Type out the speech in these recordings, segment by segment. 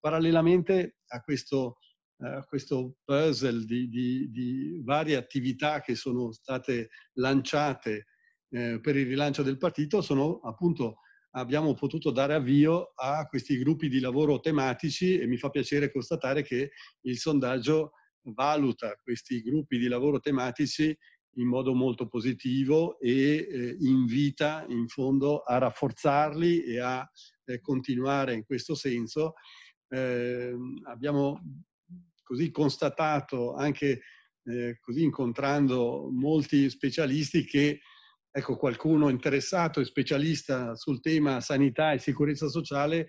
parallelamente a questo, eh, a questo puzzle di, di, di, varie attività che sono state lanciate eh, per il rilancio del partito, sono appunto abbiamo potuto dare avvio a questi gruppi di lavoro tematici e mi fa piacere constatare che il sondaggio valuta questi gruppi di lavoro tematici in modo molto positivo e eh, invita in fondo a rafforzarli e a eh, continuare in questo senso eh, abbiamo così constatato anche eh, così incontrando molti specialisti che ecco qualcuno interessato e specialista sul tema sanità e sicurezza sociale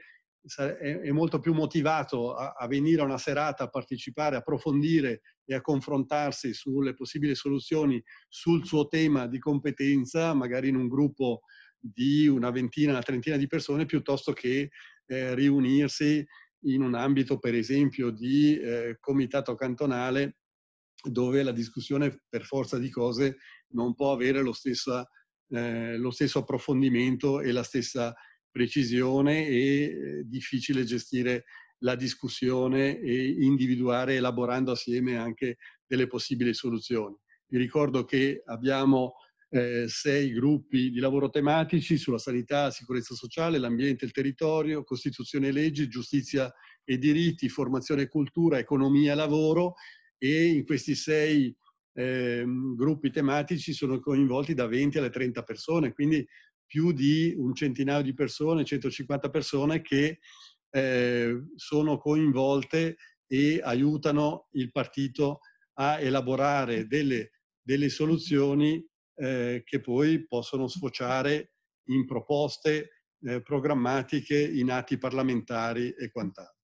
è molto più motivato a, venire a una serata a partecipare, approfondire e a confrontarsi sulle possibili soluzioni sul suo tema di competenza, magari in un gruppo di una ventina, una trentina di persone, piuttosto che eh, riunirsi in un ambito per esempio di eh, comitato cantonale dove la discussione per forza di cose non può avere lo, stessa, eh, lo stesso approfondimento e la stessa precisione e eh, difficile gestire la discussione e individuare elaborando assieme anche delle possibili soluzioni. Vi ricordo che abbiamo eh, sei gruppi di lavoro tematici sulla sanità, sicurezza sociale, l'ambiente, il territorio, Costituzione e leggi, giustizia e diritti, formazione e cultura, economia e lavoro e in questi sei eh, gruppi tematici sono coinvolti da 20 alle 30 persone, quindi più di un centinaio di persone, 150 persone che eh, sono coinvolte e aiutano il partito a elaborare delle, delle soluzioni eh, che poi possono sfociare in proposte eh, programmatiche, in atti parlamentari e quant'altro.